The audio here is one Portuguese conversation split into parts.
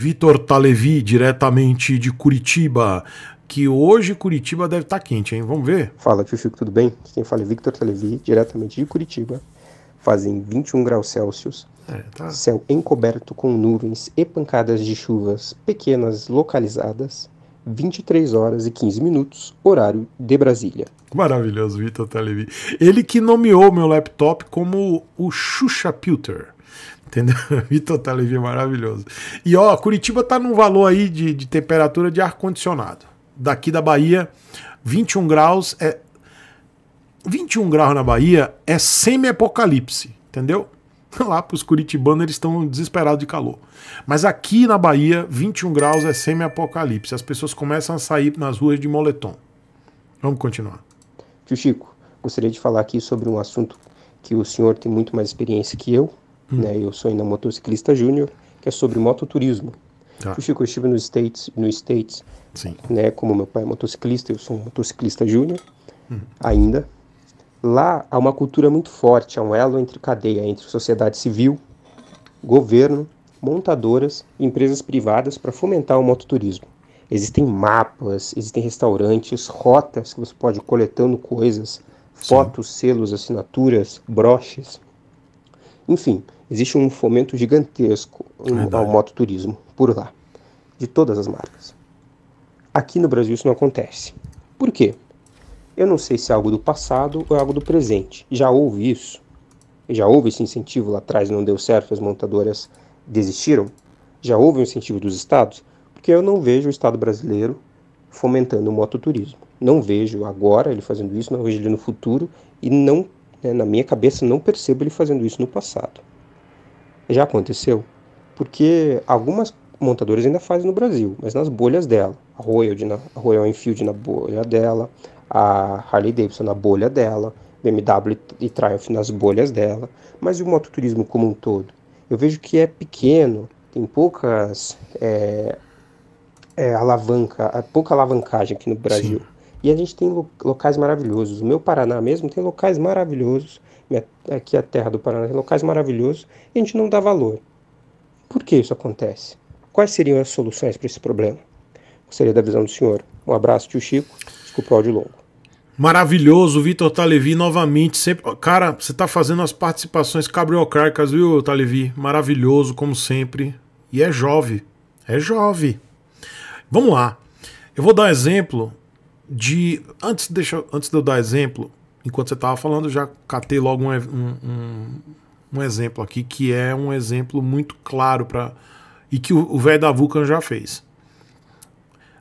Vitor Talevi, diretamente de Curitiba. Que hoje Curitiba deve estar tá quente, hein? Vamos ver. Fala, Fifico, tudo bem? Quem fala é Victor Talevi, diretamente de Curitiba. Fazem 21 graus Celsius. É, tá. Céu encoberto com nuvens e pancadas de chuvas pequenas localizadas. 23 horas e 15 minutos, horário de Brasília. Maravilhoso, Vitor Talevi. Ele que nomeou meu laptop como o Xuxa Pilter. Entendeu? Vitor Talevi tá é maravilhoso. E ó, Curitiba tá num valor aí de, de temperatura de ar-condicionado. Daqui da Bahia, 21 graus é. 21 graus na Bahia é semi-apocalipse, entendeu? Lá pros curitibanos eles estão desesperados de calor. Mas aqui na Bahia, 21 graus é semi-apocalipse. As pessoas começam a sair nas ruas de moletom. Vamos continuar. Tio Chico, gostaria de falar aqui sobre um assunto que o senhor tem muito mais experiência que eu, Hum. Né? Eu sou ainda motociclista júnior, que é sobre mototurismo. Tá. Eu eu estive nos States, no States Sim. Né? como meu pai é motociclista, eu sou um motociclista júnior hum. ainda. Lá há uma cultura muito forte, há um elo entre cadeia, entre sociedade civil, governo, montadoras e empresas privadas para fomentar o mototurismo. Existem mapas, existem restaurantes, rotas que você pode ir coletando coisas, Sim. fotos, selos, assinaturas, broches. Enfim, existe um fomento gigantesco ao mototurismo por lá, de todas as marcas. Aqui no Brasil isso não acontece. Por quê? Eu não sei se é algo do passado ou é algo do presente. Já houve isso? Já houve esse incentivo lá atrás, não deu certo, as montadoras desistiram? Já houve um incentivo dos estados? Porque eu não vejo o Estado brasileiro fomentando o mototurismo. Não vejo agora ele fazendo isso, não vejo ele no futuro e não né? Na minha cabeça, não percebo ele fazendo isso no passado. Já aconteceu? Porque algumas montadoras ainda fazem no Brasil, mas nas bolhas dela. A Royal, na, a Royal Enfield na bolha dela, a Harley Davidson na bolha dela, BMW e Triumph nas bolhas dela, mas e o mototurismo como um todo? Eu vejo que é pequeno, tem poucas é, é, alavanca, pouca alavancagem aqui no Brasil. Sim. E a gente tem locais maravilhosos. O meu Paraná mesmo tem locais maravilhosos. Aqui a terra do Paraná tem locais maravilhosos. E a gente não dá valor. Por que isso acontece? Quais seriam as soluções para esse problema? Gostaria da visão do senhor. Um abraço, tio Chico. Desculpa o áudio longo. Maravilhoso, Vitor Talevi novamente. Sempre... Cara, você está fazendo as participações cabriocárcas, viu, Talevi? Maravilhoso, como sempre. E é jovem. É jovem. Vamos lá. Eu vou dar um exemplo de. Antes, deixa, antes de eu dar exemplo, enquanto você estava falando, já catei logo um, um, um, exemplo aqui, que é um exemplo muito claro para. E que o velho da Vulcan já fez.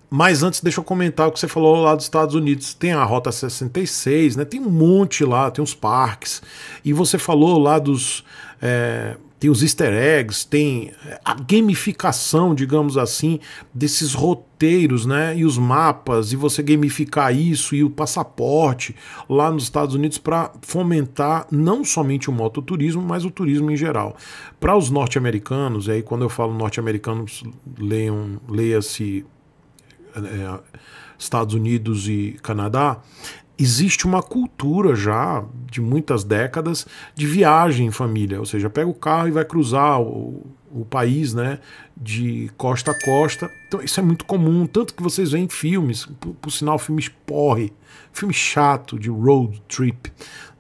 Mas antes, deixa eu comentar o que você falou lá dos Estados Unidos. Tem a Rota 66, né? Tem um monte lá, tem uns parques. E você falou lá dos. É, tem os easter eggs, tem a gamificação, digamos assim, desses roteiros, né? E os mapas, e você gamificar isso, e o passaporte lá nos Estados Unidos para fomentar não somente o mototurismo, mas o turismo em geral. Para os norte-americanos, e aí quando eu falo norte-americanos, leiam, leia-se. É, Estados Unidos e Canadá, existe uma cultura já de muitas décadas de viagem em família, ou seja, pega o carro e vai cruzar o, o país, né, de costa a costa. Então isso é muito comum, tanto que vocês veem filmes, por, por sinal, filmes porre, filme chato de road trip.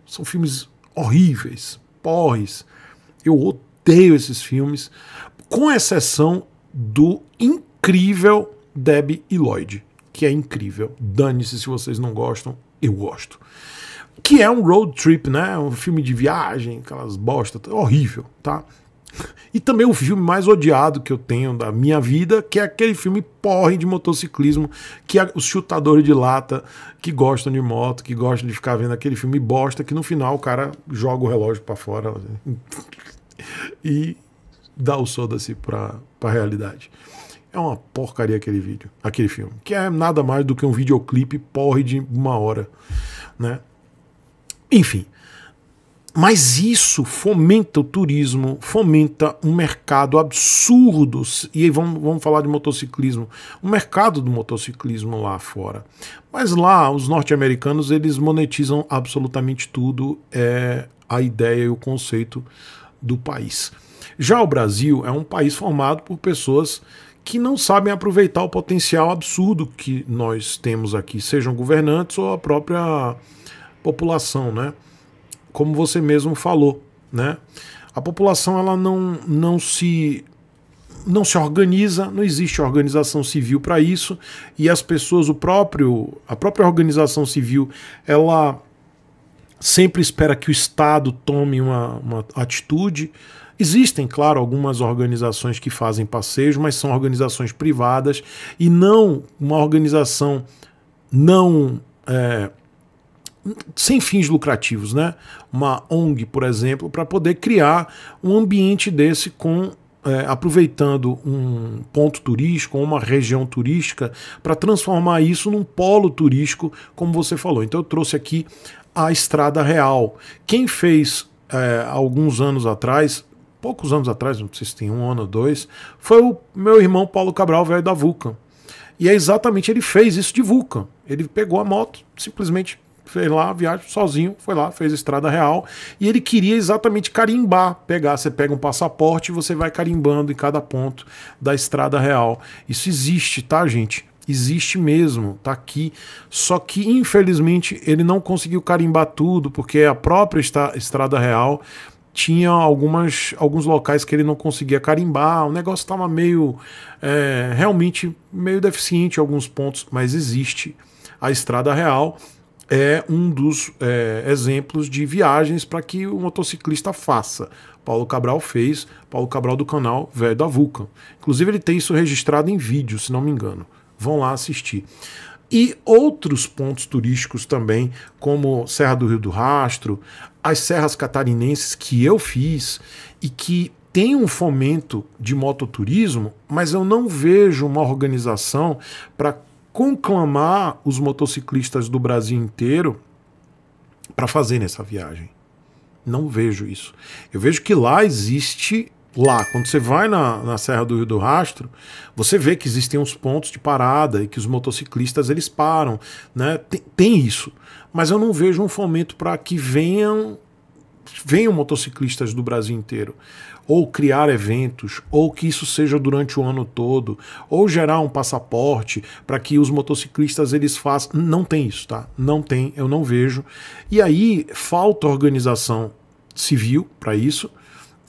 São filmes horríveis, porres. Eu odeio esses filmes, com exceção do incrível Debbie e Lloyd, que é incrível. Dane-se se vocês não gostam, eu gosto. Que é um road trip, né? Um filme de viagem, aquelas bostas, tá horrível, tá? E também o filme mais odiado que eu tenho da minha vida, que é aquele filme porre de motociclismo, que é os chutadores de lata que gostam de moto, que gostam de ficar vendo aquele filme bosta, que no final o cara joga o relógio para fora e dá o soda-se pra, pra realidade. É uma porcaria aquele vídeo, aquele filme. Que é nada mais do que um videoclipe porre de uma hora, né? Enfim. Mas isso fomenta o turismo, fomenta um mercado absurdo. E vamos, vamos falar de motociclismo. O mercado do motociclismo lá fora. Mas lá, os norte-americanos, eles monetizam absolutamente tudo. É a ideia e o conceito do país. Já o Brasil é um país formado por pessoas que não sabem aproveitar o potencial absurdo que nós temos aqui, sejam governantes ou a própria população, né? Como você mesmo falou, né? A população ela não, não se não se organiza, não existe organização civil para isso, e as pessoas, o próprio a própria organização civil, ela sempre espera que o Estado tome uma, uma atitude, Existem, claro, algumas organizações que fazem passeios, mas são organizações privadas e não uma organização não. É, sem fins lucrativos, né? Uma ONG, por exemplo, para poder criar um ambiente desse com é, aproveitando um ponto turístico, uma região turística, para transformar isso num polo turístico, como você falou. Então eu trouxe aqui a Estrada Real. Quem fez é, alguns anos atrás poucos anos atrás, não sei se tem um ano ou dois, foi o meu irmão Paulo Cabral, velho da Vulcan. E é exatamente ele fez isso de Vulcan. Ele pegou a moto, simplesmente fez lá a viagem sozinho, foi lá, fez estrada real, e ele queria exatamente carimbar, pegar, você pega um passaporte e você vai carimbando em cada ponto da estrada real. Isso existe, tá, gente? Existe mesmo, tá aqui. Só que infelizmente ele não conseguiu carimbar tudo, porque é a própria estrada real tinha algumas, alguns locais que ele não conseguia carimbar, o negócio estava meio é, realmente meio deficiente em alguns pontos, mas existe. A estrada real é um dos é, exemplos de viagens para que o motociclista faça. Paulo Cabral fez, Paulo Cabral do canal Velho da Vulcan. Inclusive ele tem isso registrado em vídeo, se não me engano. Vão lá assistir e outros pontos turísticos também, como Serra do Rio do Rastro, as serras catarinenses que eu fiz e que tem um fomento de mototurismo, mas eu não vejo uma organização para conclamar os motociclistas do Brasil inteiro para fazer essa viagem. Não vejo isso. Eu vejo que lá existe lá, quando você vai na, na Serra do Rio do Rastro, você vê que existem uns pontos de parada e que os motociclistas eles param, né? Tem, tem isso, mas eu não vejo um fomento para que venham venham motociclistas do Brasil inteiro, ou criar eventos, ou que isso seja durante o ano todo, ou gerar um passaporte para que os motociclistas eles façam, não tem isso, tá? Não tem, eu não vejo. E aí falta organização civil para isso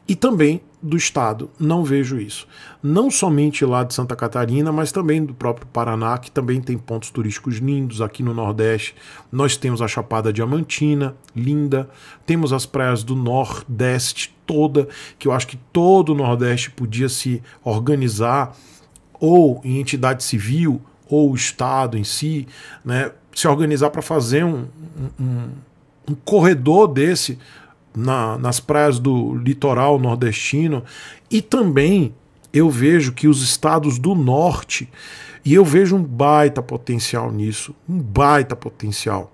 e também do Estado. Não vejo isso. Não somente lá de Santa Catarina, mas também do próprio Paraná, que também tem pontos turísticos lindos aqui no Nordeste. Nós temos a Chapada Diamantina, linda. Temos as praias do Nordeste toda, que eu acho que todo o Nordeste podia se organizar ou em entidade civil ou o Estado em si, né, se organizar para fazer um, um, um corredor desse na, nas praias do litoral nordestino e também eu vejo que os estados do norte, e eu vejo um baita potencial nisso, um baita potencial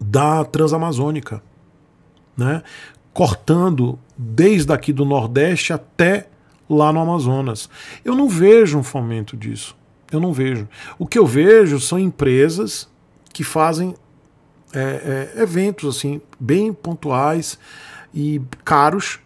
da Transamazônica, né? Cortando desde aqui do Nordeste até lá no Amazonas. Eu não vejo um fomento disso. Eu não vejo. O que eu vejo são empresas que fazem é, é, eventos assim bem pontuais e caros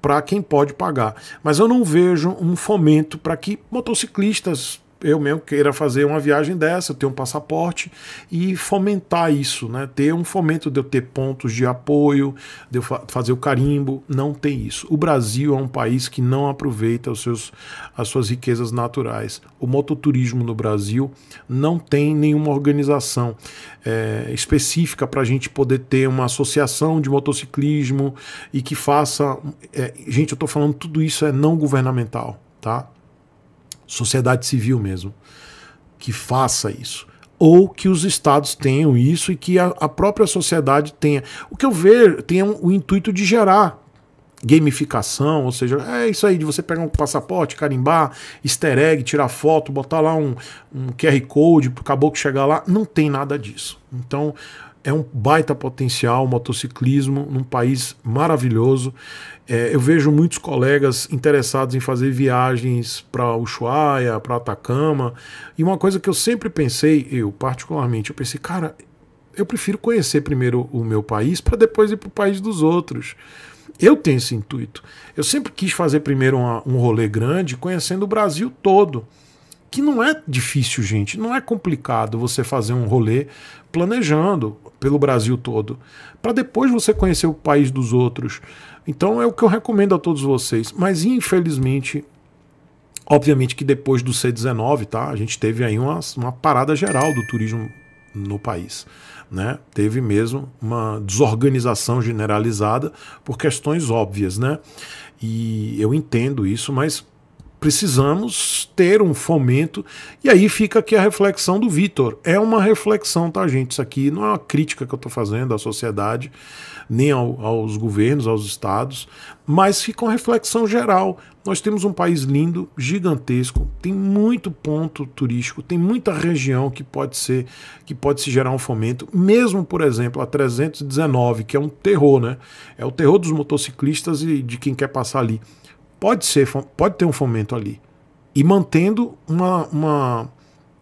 para quem pode pagar. Mas eu não vejo um fomento para que motociclistas eu mesmo queira fazer uma viagem dessa, eu ter um passaporte e fomentar isso, né? Ter um fomento de eu ter pontos de apoio, de eu fa fazer o carimbo, não tem isso. O Brasil é um país que não aproveita os seus, as suas riquezas naturais. O mototurismo no Brasil não tem nenhuma organização é, específica para a gente poder ter uma associação de motociclismo e que faça. É, gente, eu estou falando tudo isso é não governamental, tá? sociedade civil mesmo, que faça isso. Ou que os estados tenham isso e que a, a própria sociedade tenha. O que eu vejo tem um, o intuito de gerar gamificação, ou seja, é isso aí de você pegar um passaporte, carimbar, easter egg, tirar foto, botar lá um, um QR Code acabou que chegar lá. Não tem nada disso. Então, é um baita potencial o motociclismo num país maravilhoso. É, eu vejo muitos colegas interessados em fazer viagens para Ushuaia, para Atacama. E uma coisa que eu sempre pensei, eu particularmente, eu pensei, cara, eu prefiro conhecer primeiro o meu país para depois ir para o país dos outros. Eu tenho esse intuito. Eu sempre quis fazer primeiro uma, um rolê grande, conhecendo o Brasil todo que não é difícil, gente, não é complicado você fazer um rolê planejando pelo Brasil todo, para depois você conhecer o país dos outros. Então é o que eu recomendo a todos vocês, mas infelizmente Obviamente que depois do C19, tá? A gente teve aí uma, uma parada geral do turismo no país. Né? Teve mesmo uma desorganização generalizada por questões óbvias, né? E eu entendo isso, mas precisamos ter um fomento. E aí fica aqui a reflexão do Vitor. É uma reflexão, tá, gente? Isso aqui não é uma crítica que eu estou fazendo à sociedade, nem ao, aos governos, aos estados, mas fica uma reflexão geral. Nós temos um país lindo, gigantesco, tem muito ponto turístico, tem muita região que pode ser, que pode se gerar um fomento, mesmo, por exemplo, a 319, que é um terror, né? É o terror dos motociclistas e de quem quer passar ali pode ser, pode ter um fomento ali. E mantendo uma, uma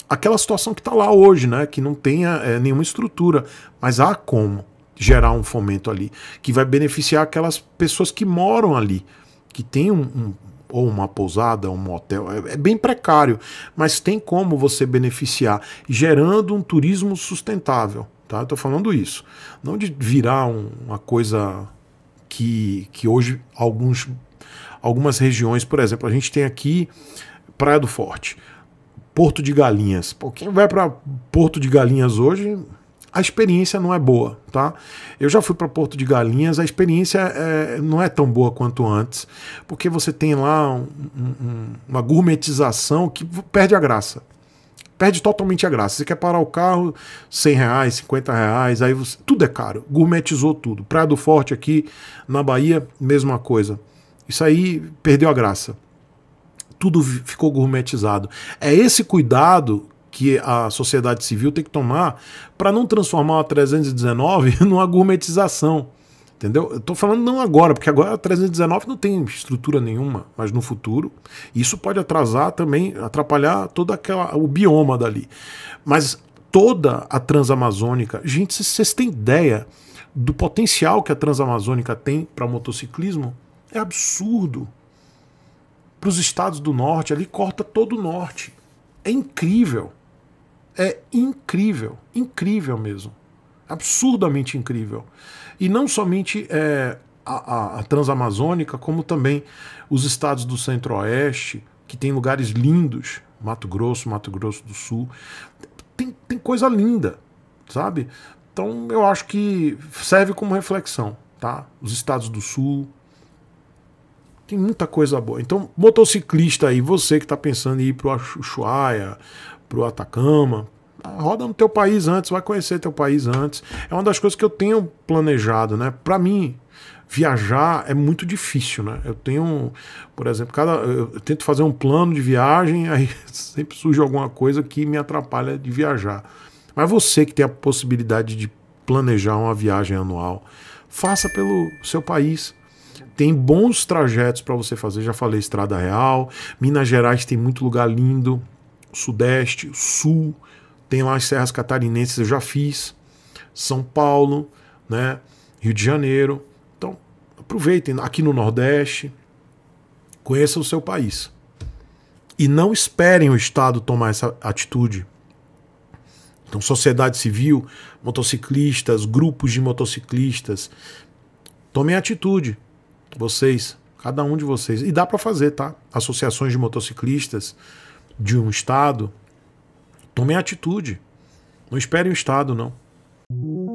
aquela situação que está lá hoje, né? Que não tenha é, nenhuma estrutura. Mas há como gerar um fomento ali que vai beneficiar aquelas pessoas que moram ali, que tem um, um ou uma pousada, um motel. É, é bem precário, mas tem como você beneficiar, gerando um turismo sustentável. Tá? Estou falando isso. Não de virar um, uma coisa que, que hoje alguns algumas regiões, por exemplo, a gente tem aqui Praia do Forte, Porto de Galinhas. Pô, quem vai para Porto de Galinhas hoje, a experiência não é boa, tá? Eu já fui para Porto de Galinhas, a experiência é, não é tão boa quanto antes, porque você tem lá um, um, uma gourmetização que perde a graça. Perde totalmente a graça. Você quer parar o carro, 100 reais, 50 reais, aí você, tudo é caro. Gourmetizou tudo. Praia do Forte aqui na Bahia, mesma coisa. Isso aí perdeu a graça. Tudo ficou gourmetizado. É esse cuidado que a sociedade civil tem que tomar para não transformar a 319 numa gourmetização. Entendeu? Eu falando não agora, porque agora a 319 não tem estrutura nenhuma, mas no futuro isso pode atrasar também, atrapalhar toda aquela o bioma dali. Mas toda a Transamazônica, gente, vocês têm ideia do potencial que a Transamazônica tem para motociclismo? É absurdo. Para os estados do norte, ali corta todo o norte. É incrível. É incrível. Incrível mesmo. Absurdamente incrível. E não somente é, a, a, a Transamazônica, como também os estados do centro-oeste, que tem lugares lindos Mato Grosso, Mato Grosso do Sul. Tem, tem coisa linda, sabe? Então eu acho que serve como reflexão, tá? Os estados do Sul, tem muita coisa boa. Então, motociclista aí, você que está pensando em ir para o Ushuaia, para o Atacama, roda no teu país antes, vai conhecer teu país antes. É uma das coisas que eu tenho planejado, né? Para mim, viajar é muito difícil, né? Eu tenho, por exemplo, cada, eu tento fazer um plano de viagem, aí sempre surge alguma coisa que me atrapalha de viajar. Mas você que tem a possibilidade de planejar uma viagem anual, faça pelo seu país tem bons trajetos para você fazer. Já falei Estrada Real, Minas Gerais tem muito lugar lindo, Sudeste, Sul, tem lá as Serras Catarinenses, eu já fiz, São Paulo, né, Rio de Janeiro. Então, aproveitem aqui no Nordeste, conheçam o seu país. E não esperem o Estado tomar essa atitude. Então, sociedade civil, motociclistas, grupos de motociclistas, tomem atitude vocês, cada um de vocês. E dá para fazer, tá? Associações de motociclistas de um estado, tomem atitude. Não esperem o estado, não.